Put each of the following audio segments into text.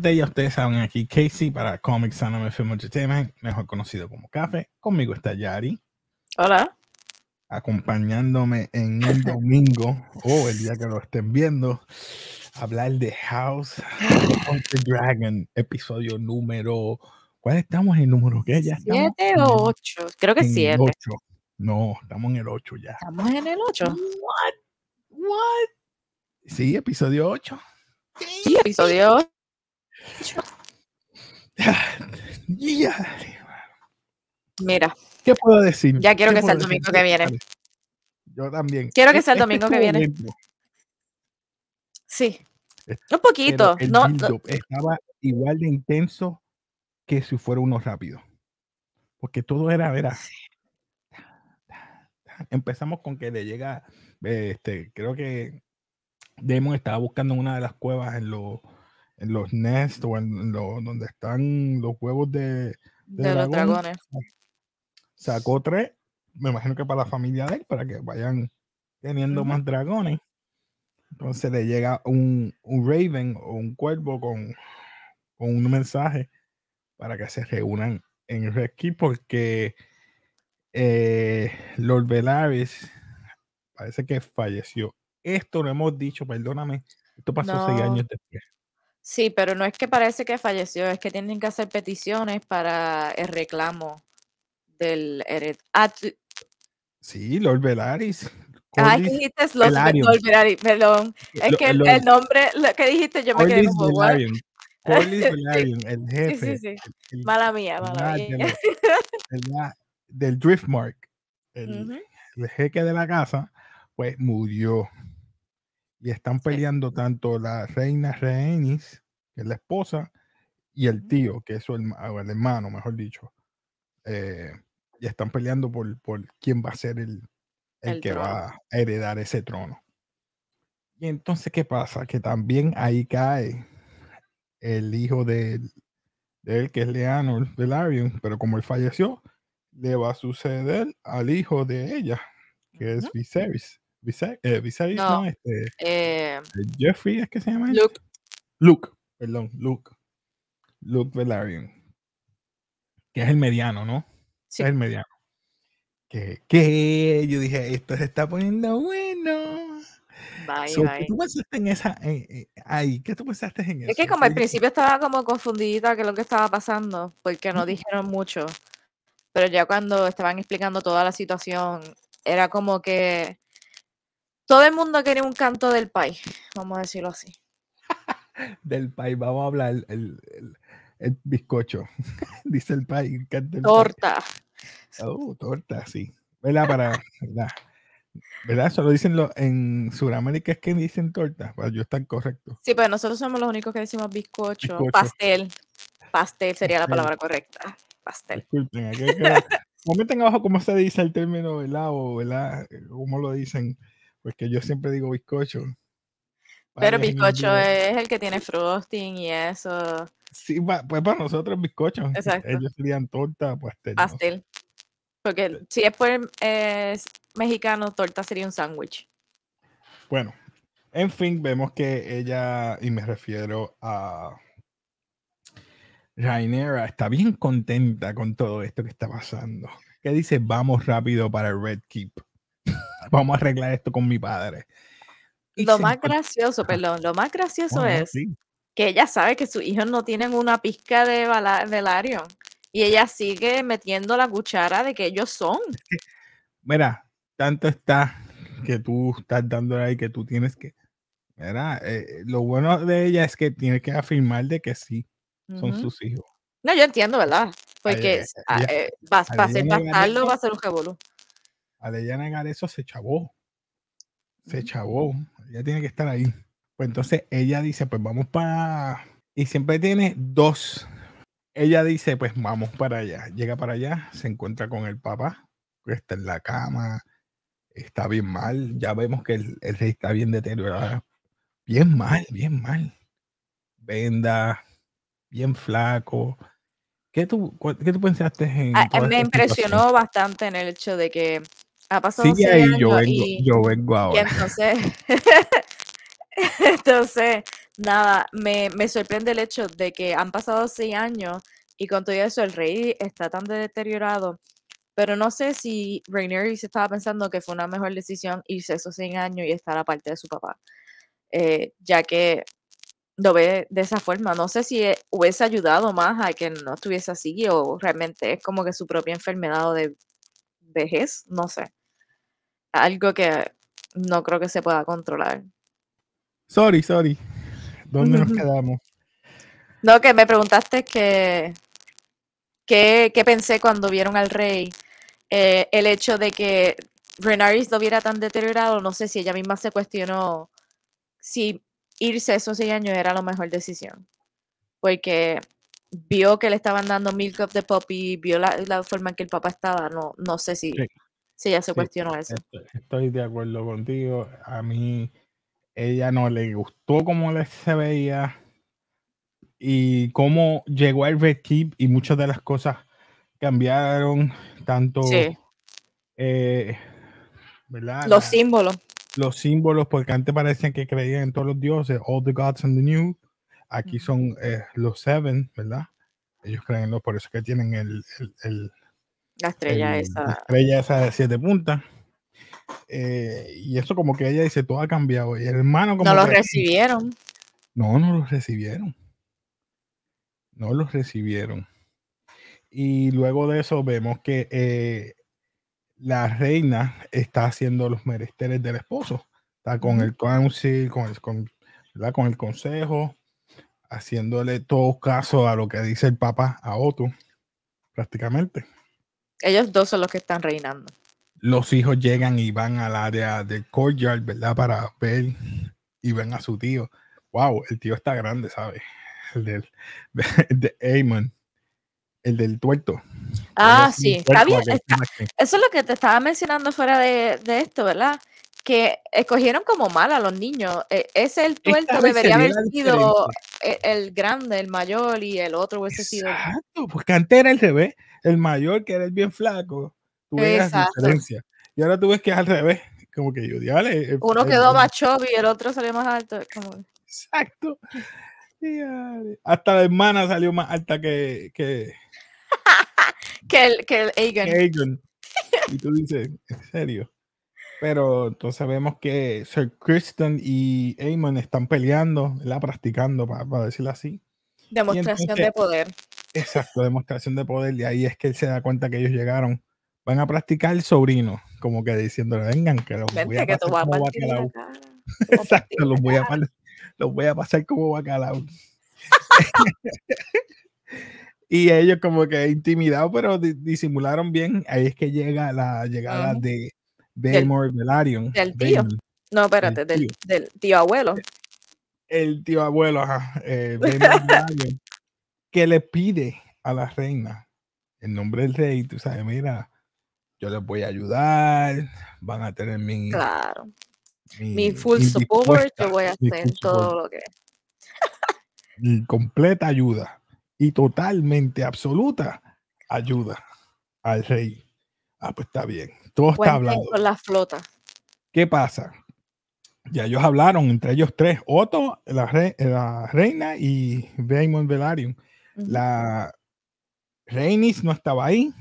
de ella, ustedes saben aquí Casey para Comics Anime Film Entertainment, mejor conocido como Cafe. Conmigo está Yari. Hola. Acompañándome en el domingo o el día que lo estén viendo, hablar de House of the Dragon, episodio número. ¿Cuál estamos en el número que ya? siete o ocho, creo que siete. No, estamos en el ocho ya. Estamos en el ocho. What? What? Sí, episodio ocho. Sí, episodio Mira. ¿Qué puedo decir? Ya quiero que este sea el domingo que viene. Yo también. Quiero que sea el domingo que viene. Sí. Un poquito. Estaba igual de intenso que si fuera uno rápido. Porque todo era, era. Empezamos con que le llega, este, creo que Demon estaba buscando en una de las cuevas en los en los nests o en donde están los huevos de, de, los dragones. Sacó tres, me imagino que para la familia de él, para que vayan teniendo más dragones. Entonces le llega un, un raven o un cuervo con, con, un mensaje para que se reúnan en Red Key porque eh, Lord Velaris parece que falleció. Esto lo hemos dicho, perdóname, esto pasó seis años después. Sí, pero no es que parece que falleció, es que tienen que hacer peticiones para el reclamo del hered. Ah, sí, Lord Velaris. Ah, dijiste Lord Velaris, perdón. Es que el, nombre lo que dijiste yo me quedé como Corlys el jefe. Sí, sí, sí. mala mía, mala mía. del Driftmark, el, el jeque de la casa, pues murió. Y están peleando tanto la reina Rhaenys, que es la esposa, y el tío, que es el hermano, mejor dicho. Eh, y están peleando por, por, quién va a ser el, el, que va a heredar ese trono. Y entonces, ¿qué pasa? Que también ahí cae el hijo de, él, que es Leano Velaryon, pero como él falleció, le va a suceder al hijo de ella, que es Viserys. Visavis, eh, no, este, eh, eh, Jeffrey es que se llama. Luke. Luke, perdón, Luke. Luke Velaryon. Que es el mediano, ¿no? Sí. Es el mediano. Que, yo dije, esto se está poniendo bueno. Bye, bye. ¿Qué tú pensaste en esa? ¿qué tú pensaste en eso? Es que como al principio estaba como confundida que lo que estaba pasando, porque no dijeron mucho. Pero ya cuando estaban explicando toda la situación, era como que todo el mundo quiere un canto del país, vamos a decirlo así. del país, vamos a hablar el, bizcocho, dice el país, Torta. Oh, torta, sí. ¿Verdad? Para, ¿verdad? Solo dicen en Sudamérica, es que dicen torta. Pues yo están correcto. Sí, pero nosotros somos los únicos que decimos bizcocho. Pastel. Pastel sería la palabra correcta. Pastel. comenten abajo cómo se dice el término, ¿verdad? Eh, ¿Cómo lo dicen? porque pues yo siempre digo bizcocho. Pero bizcocho es el que tiene frosting y eso. Sí, pues para nosotros bizcocho. Ellos serían torta, pastel. Pastel. Porque eh. si es por eh, mexicano, torta sería un sándwich. Bueno, en fin, vemos que ella, y me refiero a Rainera, está bien contenta con todo esto que está pasando. Que dice, vamos rápido para el Red Keep. vamos a arreglar esto con mi padre. lo más pues, gracioso, perdón, lo más gracioso es que ella sabe que sus hijos no tienen una pizca de lario y ella sigue metiendo la cuchara de que ellos son. Mira, tanto está que tú estás dando ahí que tú tienes que. Mira, eh, lo bueno de ella es que tiene que afirmar de que sí, son sus hijos. No, yo entiendo, ¿verdad? Porque ay, vas, a ser va a ser un revolucionario ella negar eso, se chavó. Se mm. chavó. Ella tiene que estar ahí. Pues entonces ella dice, pues vamos para... Y siempre tiene dos. Ella dice, pues vamos para allá. Llega para allá, se encuentra con el papá, que está en la cama, está bien mal. Ya vemos que el, rey está bien deteriorado. Bien mal, bien mal. Venda, bien flaco. ¿Qué tú, ¿Qué tú pensaste en.? Ah, me impresionó bastante en el hecho de que ha pasado sí, años yo vengo, y, yo vengo ahora. entonces, entonces, nada, me, me, sorprende el hecho de que han pasado seis años y con todo eso el rey está tan deteriorado. Pero no sé si Rainier se estaba pensando que fue una mejor decisión irse esos seis años y estar aparte de su papá. Eh, ya que lo ve de esa forma. No sé si e, hubiese ayudado más a que no estuviese así o realmente es como que su propia enfermedad o de vejez, no sé algo que no creo que se pueda controlar. Sorry, sorry. ¿Dónde nos quedamos? No, que me preguntaste que, que, pensé cuando vieron al rey. Eh, el hecho de que Renaris lo viera tan deteriorado, no sé si ella misma se cuestionó si irse esos seis años era la mejor decisión. Porque vio que le estaban dando milk of the puppy, vio la, forma en que el papá estaba, no, no sé si Sí, ya se cuestionó eso. Estoy, de acuerdo contigo. A mí ella no le gustó cómo se veía y cómo llegó el Red Keep y muchas de las cosas cambiaron, tanto eh, ¿verdad? los símbolos. Los símbolos, porque antes parecían que creían en todos los dioses, all the gods and the new. Aquí son eh, los seven, ¿verdad? Ellos creen, por eso que tienen el la estrella esa. La estrella esa de siete puntas. Eh, y eso como que ella dice, todo ha cambiado. Y el hermano como... No los recibieron. No, no los recibieron. No los recibieron. Y luego de eso vemos que eh, la reina está haciendo los meresteres del esposo. Está con el council, con el, con, con el consejo, haciéndole todo caso a lo que dice el papá a Otto, prácticamente. Ellos dos son los que están reinando. Los hijos llegan y van al área del courtyard, ¿verdad? Para ver y ven a su tío. Wow, el tío está grande, ¿sabes? El del de, el del tuerto. Ah, sí, eso es lo que te estaba mencionando fuera de, de esto, ¿verdad? que escogieron como mal a los niños. E, ese el tuerto debería haber sido e, el, grande, el mayor y el otro hubiese sido. Exacto, porque antes era el ve el mayor, que era el bien flaco, Tuve ves la diferencia. Y ahora tú ves que es al revés, como que yo, vale. Eh, Uno eh, quedó eh". macho y el otro salió más alto. Exacto. Hasta la hermana salió más alta que... Que, el, que Y tú dices, en serio. Pero entonces vemos que Sir Kristen y Amon están peleando, La practicando, para, decirlo así. Demostración de poder. Exacto, demostración de poder. Y ahí es que él se da cuenta que ellos llegaron. Van a practicar el sobrino, como que diciéndole, vengan, que los voy a pasar como bacalao. Exacto, los voy, a, pasar como bacalao. y ellos como que intimidados, pero disimularon bien. Ahí es que llega la llegada de Belmore Velaryon. Del tío. No, espérate, del tío. abuelo. El tío abuelo, ajá. Eh, que le pide a la reina en nombre del rey, tú sabes, mira, yo les voy a ayudar, van a tener mi... Claro. Mi, full support, yo voy a hacer todo lo que... completa ayuda y totalmente absoluta ayuda al rey. Ah, pues está bien. Todo está hablando la flota. ¿Qué pasa? Ya ellos hablaron entre ellos tres, Otto, la, la reina y Raymond Velarium la reinis no estaba ahí,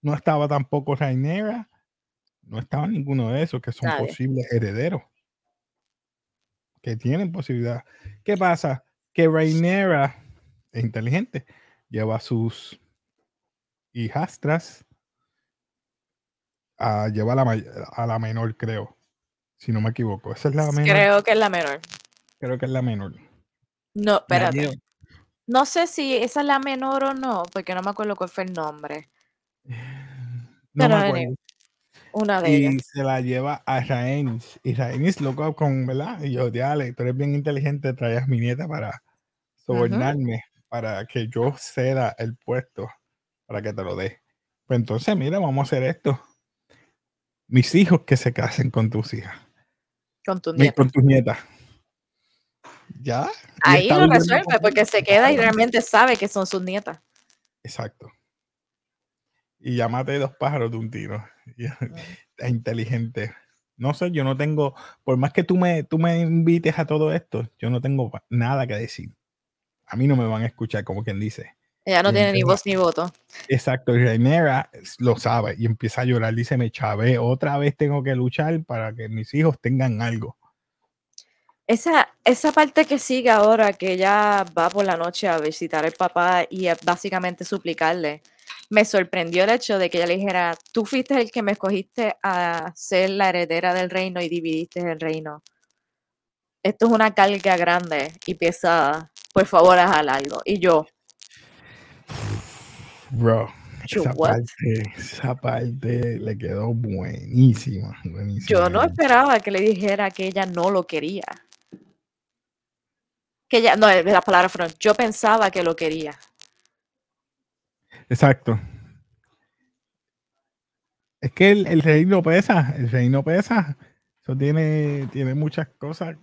no estaba tampoco Rainera, no estaba ninguno de esos que son posibles herederos que tienen posibilidad. ¿Qué pasa? Que Rainera es inteligente, lleva a sus hijastras a llevar a la, a la menor, creo, si no me equivoco. Esa es la menor. Creo que es la menor. Creo que es la menor. No, espérate. No sé si esa es la menor o no, porque no me acuerdo cuál fue el nombre. No me acuerdo. Una de y se la lleva a Raenis. Y es loco con, ¿verdad? Y yo, dale, tú eres bien inteligente, traías mi nieta para sobornarme, para que yo ceda el puesto, para que te lo dé. Pues entonces, mira, vamos a hacer esto. Mis hijos que se casen con tus hijas. Con, tu nieta. con tus nietas ya. Ahí lo resuelve porque se queda y realmente sabe que son sus nietas. Exacto. Y llámate dos pájaros de un tiro. es inteligente. No sé, yo no tengo, por más que tú me, tú me invites a todo esto, yo no tengo nada que decir. A mí no me van a escuchar, como quien dice. Ella no tiene ni voz ni voto. Exacto, y Rainera lo sabe y empieza a llorar. Dice, me chavé, otra vez tengo que luchar para que mis hijos tengan algo. Esa, parte que sigue ahora, que ella va por la noche a visitar al papá y básicamente suplicarle, me sorprendió el hecho de que ella le dijera, tú fuiste el que me escogiste a ser la heredera del reino y dividiste el reino. Esto es una carga grande y pesada. Por favor, haz algo. Y yo. Bro. esa, parte, le quedó buenísima, Yo no esperaba que le dijera que ella no lo quería que ya, no, eh, las palabras fueron, yo pensaba que lo quería. Exacto. Es que el, el reino pesa, el reino pesa. Eso tiene, tiene muchas cosas.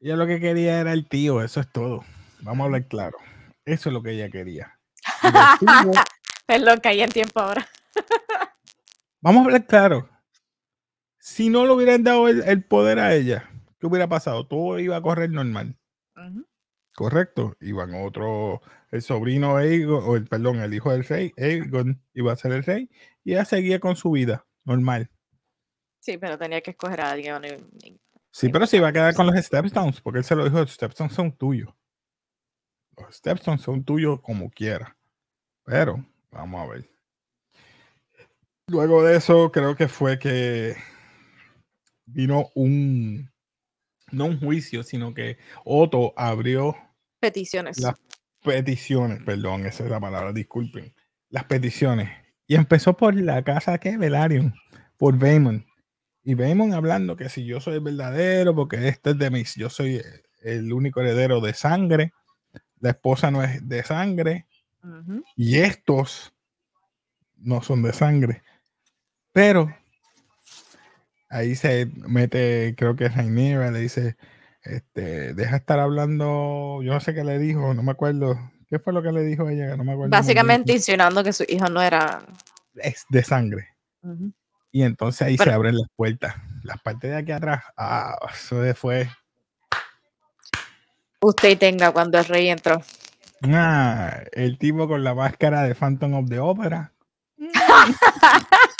Ella lo que quería era el tío, eso es todo. Vamos a hablar claro. Eso es lo que ella quería. Perdón, caí en tiempo ahora. Vamos a hablar claro. Si no le hubieran dado el poder a ella, ¿Qué hubiera pasado? Todo iba a correr normal. Correcto. Iban otro, el sobrino Aegon, o el, perdón, el hijo del rey, Egon iba a ser el rey, y ella seguía con su vida, normal. Sí, pero tenía que escoger a alguien. sí, pero se iba a quedar con los Stepstones, porque él se lo dijo, los Stepstones son tuyos. Los Stepstones son tuyos como quiera. Pero, vamos a ver. Luego de eso, creo que fue que vino un no un juicio, sino que Otto abrió peticiones. Las peticiones, perdón, esa es la palabra, disculpen. Las peticiones. Y empezó por la casa que Velarium, por Veymon Y Veymon hablando que si yo soy el verdadero, porque este es de mí yo soy el único heredero de sangre, la esposa no es de sangre, y estos no son de sangre. Pero ahí se mete, creo que Rainier, le dice, este, deja estar hablando, yo no sé qué le dijo, no me acuerdo. ¿Qué fue lo que le dijo ella? No me acuerdo. Básicamente insinuando que su hijo no era... Es de sangre. Y entonces ahí se abren las puertas. Las partes de aquí atrás, ah, eso fue... Usted tenga cuando el rey entró. Ah, el tipo con la máscara de Phantom of the Opera.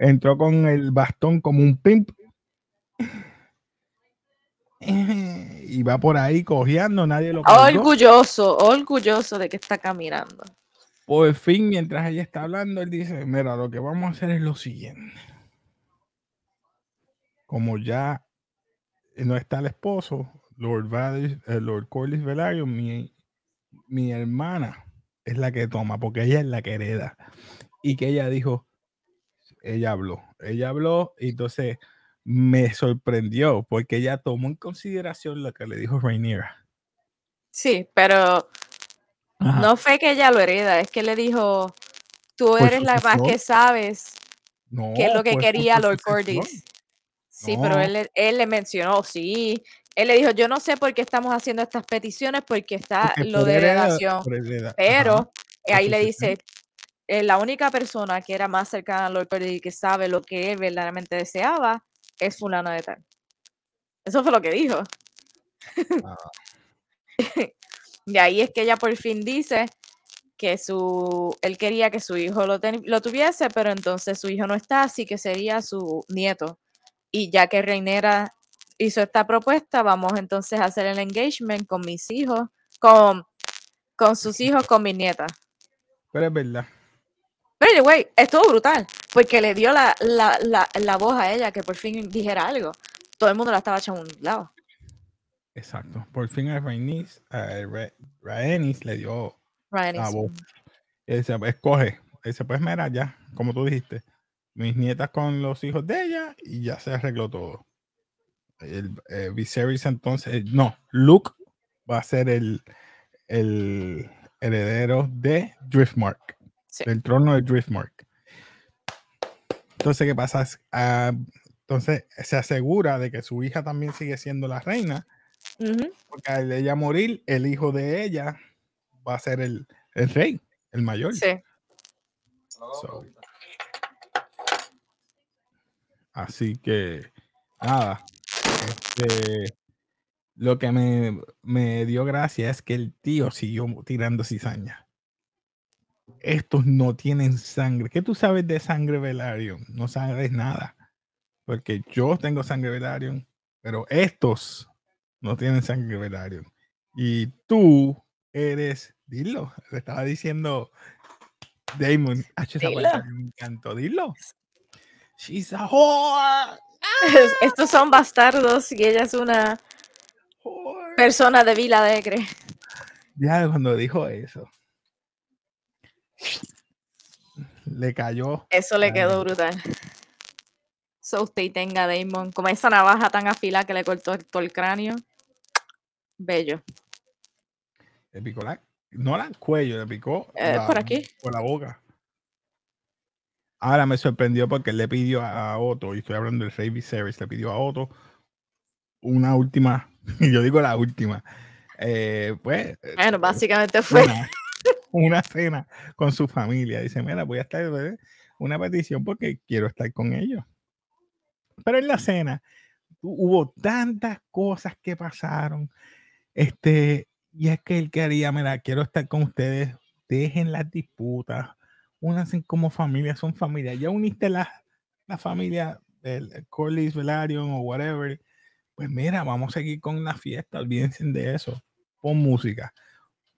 entró con el bastón como un pimp y va por ahí cojeando, nadie lo Orgulloso, orgulloso de que está caminando. Por fin, mientras ella está hablando, él dice, mira, lo que vamos a hacer es lo siguiente. Como ya no está el esposo, Lord, Valis, eh, Lord Corlys Velario mi, mi hermana es la que toma, porque ella es la que hereda. Y que ella dijo, ella habló. Ella habló y entonces me sorprendió porque ella tomó en consideración lo que le dijo Rainier. Sí, pero no fue que ella lo hereda, es que le dijo, tú eres la más que sabes no, qué es lo que quería Lord Cordis. Sí, pero él, le mencionó, oh, sí, él le dijo, yo no sé por qué estamos haciendo estas peticiones, porque está lo de heredación. Pero eh, ahí le dice, eh, la única persona que era más cercana a Lord y que sabe lo que él verdaderamente deseaba es fulano de tal. Eso fue lo que dijo. Y ah. de ahí es que ella por fin dice que su, él quería que su hijo lo, lo tuviese, pero entonces su hijo no está, así que sería su nieto. Y ya que Reinera hizo esta propuesta, vamos entonces a hacer el engagement con mis hijos, con, con sus hijos, con mi nieta. Pero es verdad. Pero anyway, estuvo brutal, porque le dio la, voz a ella que por fin dijera algo. Todo el mundo la estaba echando a un lado. Exacto. Por fin a Rainis, le dio la voz. Ese, escoge. se puede mira, ya, como tú dijiste, mis nietas con los hijos de ella y ya se arregló todo. El eh, Viserys entonces, eh, no, Luke va a ser el, el heredero de Driftmark. El trono de Driftmark. Entonces, ¿qué pasa? Ah, entonces, se asegura de que su hija también sigue siendo la reina. Porque al ella morir, el hijo de ella va a ser el, rey, el mayor. Sí. Así que, nada. Este, lo que me, me dio gracia es que el tío siguió tirando cizaña estos no tienen sangre. ¿Qué tú sabes de sangre Velaryon? No sabes nada. Porque yo tengo sangre Velaryon, pero estos no tienen sangre Velaryon. Y tú eres, dilo, le estaba diciendo Damon, H me encantó, dilo. She's a whore. Estos son bastardos y ella es una persona de Vila Alegre. Ya cuando dijo eso. Le cayó. Eso le quedó brutal. So usted tenga Damon, como esa navaja tan afilada que le cortó todo el cráneo. Bello. Le picó la, no la cuello, le picó eh, por aquí. Por la boca. Ahora me sorprendió porque le pidió a otro y estoy hablando del Rey Service le pidió a otro una última, y yo digo la última. Eh, pues, bueno, eh, básicamente fue una cena con su familia. Dice, mira, voy a estar eh, una petición porque quiero estar con ellos. Pero en la cena hubo tantas cosas que pasaron. Este, y es que él quería, mira, quiero estar con ustedes, dejen las disputas, únanse como familia, son familia. Ya uniste la, la familia, del eh, Corlys Velaryon o whatever. Pues mira, vamos a seguir con la fiesta, olvídense de eso. con música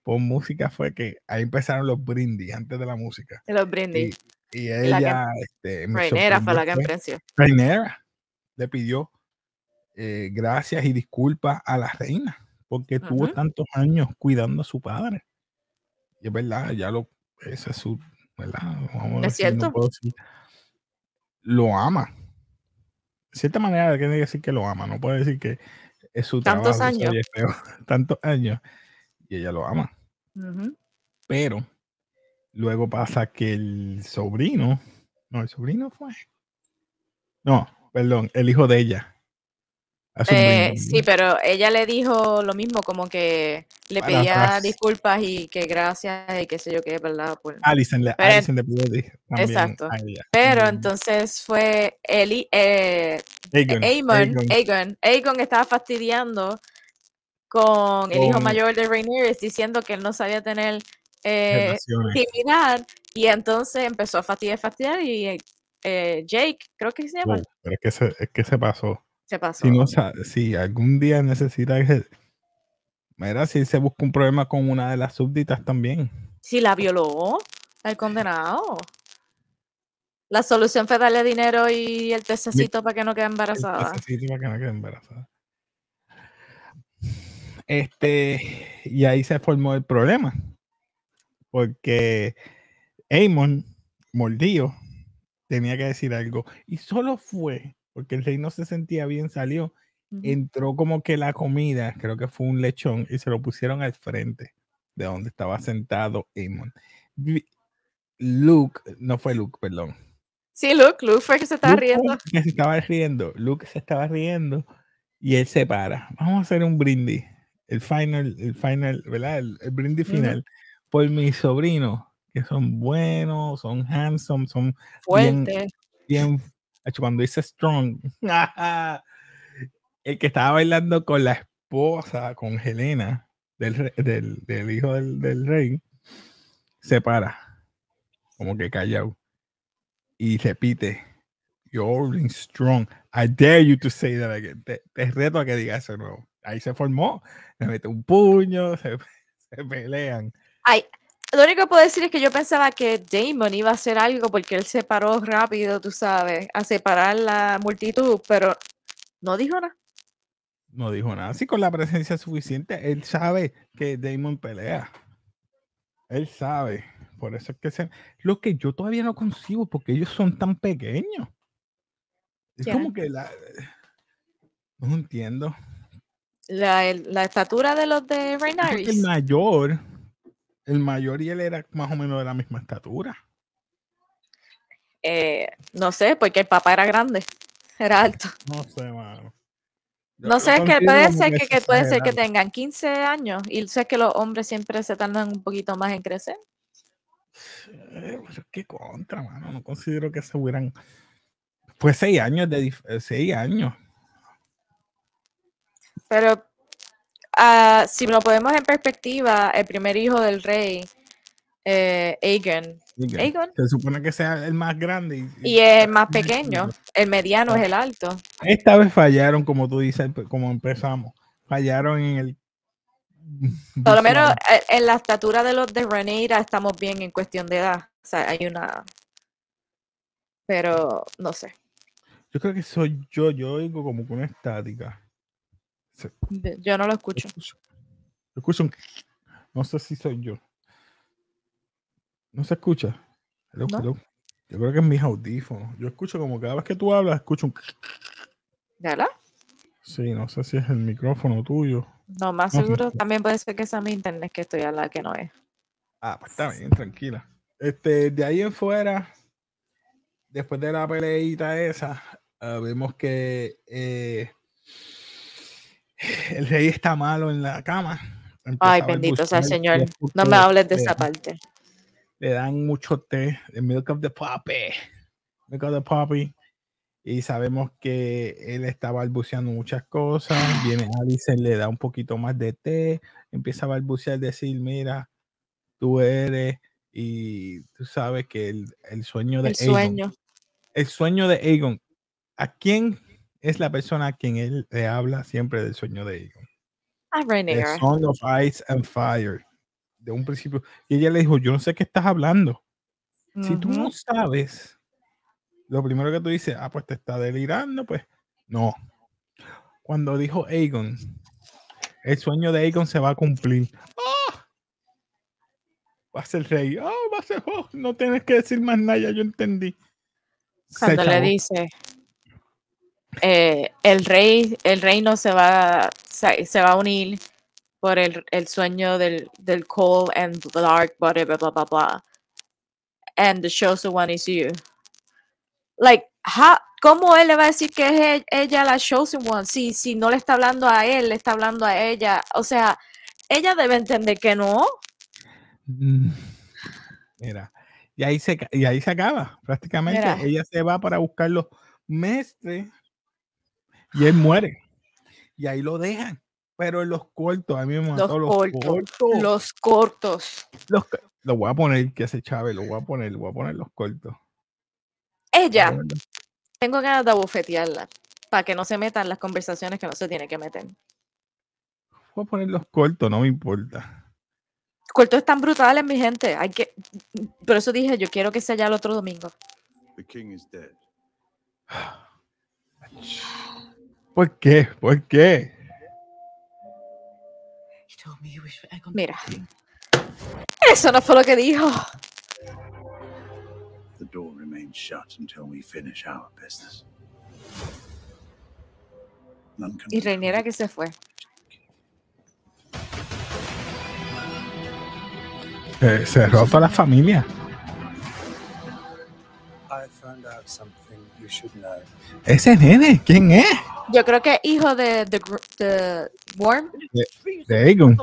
por música fue que ahí empezaron los brindis, antes de la música. Los brindis. Y, ella, este, que, fue la que le pidió eh, gracias y disculpas a la reina, porque tuvo tantos años cuidando a su padre. Y es verdad, ya lo, esa es su, ¿verdad? es cierto. lo ama. De cierta manera tiene que decir que lo ama, no puede decir que es su tantos años. Tantos años. Y ella lo ama. Pero luego pasa que el sobrino, no, el sobrino fue. No, perdón, el hijo de ella. Eh, sí, pero ella le dijo lo mismo, como que le pedía disculpas y que gracias y qué sé yo qué, ¿verdad? Pues, Alison, le, pidió Exacto. Pero entonces fue Eli, eh, Aegon, Aegon, Aegon, estaba fastidiando con el hijo mayor de Rainier diciendo que él no sabía tener eh, y entonces empezó a fastidiar, fastidiar y eh, Jake, creo que se llama. es que se, es que se pasó. Se pasó. Si, no, algún día necesita Mira, si se busca un problema con una de las súbditas también. Si la violó el condenado. La solución fue darle dinero y el testecito para que no quede embarazada. El para que no quede embarazada. Este, y ahí se formó el problema. Porque Amon, mordido, tenía que decir algo. Y solo fue, porque el rey no se sentía bien, salió. Entró como que la comida, creo que fue un lechón, y se lo pusieron al frente de donde estaba sentado Amon. Luke, no fue Luke, perdón. Sí, Luke, Luke fue que se estaba riendo. Que se estaba riendo, Luke se estaba riendo y él se para. Vamos a hacer un brindis el final, el final, ¿verdad? El, brindis final por mis sobrinos, que son buenos, son handsome, son fuertes. Bien, cuando dice strong, el que estaba bailando con la esposa, con Helena, del, hijo del, rey, se para, como que callado, y repite You're strong. I dare you to say that again. Te, reto a que digas eso nuevo. Ahí se formó, le mete un puño, se, pelean. Ay, lo único que puedo decir es que yo pensaba que Damon iba a hacer algo porque él se paró rápido, tú sabes, a separar la multitud, pero no dijo nada. No dijo nada. Sí, con la presencia suficiente, él sabe que Damon pelea. Él sabe. Por eso es que se... Lo que yo todavía no consigo, porque ellos son tan pequeños. Es como que la. No entiendo. La, estatura de los de Reynard. El mayor. El mayor y él era más o menos de la misma estatura. Eh, no sé, porque el papá era grande. Era alto. No sé, mano. no sé, es que puede ser que, puede ser que tengan 15 años y sé que los hombres siempre se tardan un poquito más en crecer. qué contra, mano. No considero que se hubieran fue pues seis años de eh, seis años. Pero ah, si lo podemos en perspectiva, el primer hijo del rey, eh, Aegon. Se supone que sea el más grande. Y, el más pequeño. El mediano es el ah. alto. Esta vez fallaron, como tú dices, pues, como empezamos. Fallaron en el por lo menos eh, en la estatura de los de Reneira estamos bien en cuestión de edad. O sea, hay una. Pero no sé. Yo creo que soy yo, yo oigo como con estática. yo no lo escucho. escucho. un... No sé si soy yo. No se escucha. Yo creo que es mis audífonos. Yo escucho como cada vez que tú hablas, escucho un. la? Sí, no sé si es el micrófono tuyo. No, más seguro también puede ser que sea mi internet que estoy a la que no es. Ah, pues está bien, tranquila. Este, de ahí en fuera, después de la peleita esa, Ah, vemos que eh, el rey está malo en la cama. Ay, bendito sea el Señor. No me hables de esa parte. Le dan mucho té, the milk of the puppy. Milk of Y sabemos que él está balbuceando muchas cosas. Viene Alice, le da un poquito más de té. Empieza a balbucear, decir, mira, tú eres. Y tú sabes que el, el sueño de el sueño. El sueño de Aegon ¿A quién es la persona a quien él le habla siempre del sueño de Egon? A Song of Ice and Fire. De un principio. Y ella le dijo, yo no sé qué estás hablando. Si tú no sabes, lo primero que tú dices, ah, pues te está delirando, pues. No. Cuando dijo Aegon, el sueño de Aegon se va a cumplir. ¡Oh! Va a ser rey. ¡Oh, va a ser ¡Oh! No tienes que decir más nada, yo entendí. Cuando le dice, eh, el rey, el reino se va, se va a unir por el, sueño del, cold and dark, whatever, bla bla blah. And the chosen one is you. Like, ¿cómo él le va a decir que es e, ella la chosen one? Si, si no le está hablando a él, le está hablando a ella. O sea, ella debe entender que no. Mm. Mira, y ahí se, y ahí se acaba prácticamente. Ella se va para buscar los mestres y él muere. Y ahí lo dejan. Pero en los cortos, a mí me los, cortos, los cortos. Los lo voy a poner, que hace Chávez, lo voy a poner, lo voy a poner los cortos. Ella, tengo ganas de abofetearla para que no se metan las conversaciones que no se tiene que meter. Voy a poner los cortos, no me importa. Los cortos están brutales, mi gente. Hay que, por eso dije, yo quiero que sea ya el otro domingo. king ¿Por qué? ¿Por qué? Mira. Eso no fue lo que dijo. The door remains shut until we finish our business. Y Reiniera que se fue. Eh, se, se la familia. Ese nene, ¿quién es? Yo creo que hijo de, the Worm. De,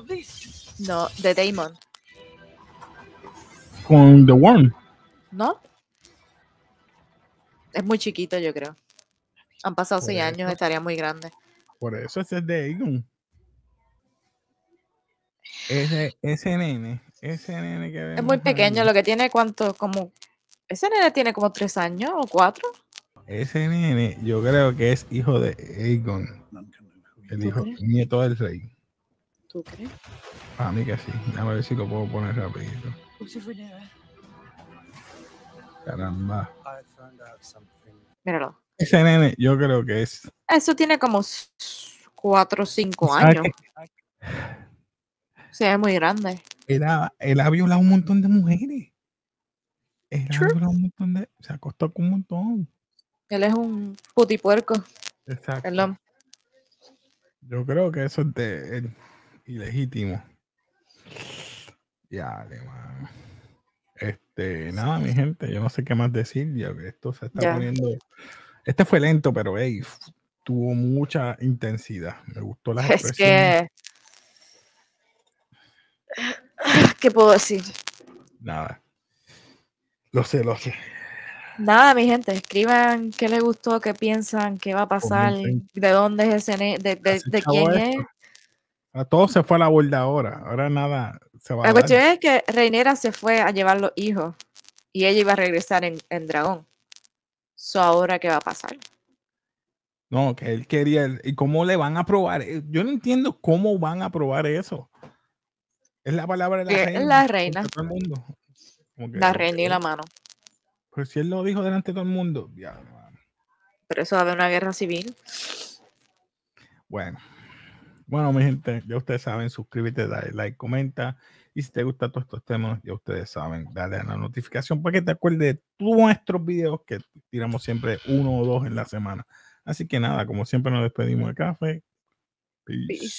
No, de Damon. Con The Worm. No. Es muy chiquito, yo creo. Han pasado seis años, estaría muy grande. Por eso ese es de Aegon. Ese, ese nene, ese que Es muy pequeño, lo que tiene cuánto, como ese nene tiene como tres años o cuatro. Ese nene, yo creo que es hijo de Aegon. El hijo, nieto del rey. ¿Tú crees? A mí que sí. a ver si lo puedo poner rapidito. Pues eh. Caramba. Míralo. Ese nene, yo creo que es. Eso tiene como cuatro o cinco años. Se O es muy grande. Él ha, él ha violado un montón de mujeres. Se acostó con un montón. Él es un putipuerco. Exacto. Perdón. Yo creo que eso es ilegítimo. Ya, man. Este, nada, mi gente, yo no sé qué más decir. Ya esto se está poniendo. Este fue lento, pero hey, tuvo mucha intensidad. Me gustó la Es que. ¿Qué puedo decir? Nada. Lo sé, lo sé. Nada, mi gente, escriban qué les gustó, qué piensan, qué va a pasar, de dónde es ese, de, quién es. A todos se fue a la borda ahora, ahora nada se va La cuestión es que Reinera se fue a llevar los hijos y ella iba a regresar en, Dragón. So, ahora qué va a pasar. No, que él quería. ¿Y cómo le van a probar? Eh, yo no entiendo cómo van a probar eso. Es la palabra de la reina. La reina la rendí la mano. Pero pues si él lo dijo delante de todo el mundo, ya, Pero eso va a haber una guerra civil. Bueno. Bueno, mi gente, ya ustedes saben, suscríbete, dale like, comenta. Y si te gustan todos estos temas, ya ustedes saben, dale a la notificación para que te acuerdes de todos nuestros videos que tiramos siempre uno o dos en la semana. Así que nada, como siempre nos despedimos de café. Peace.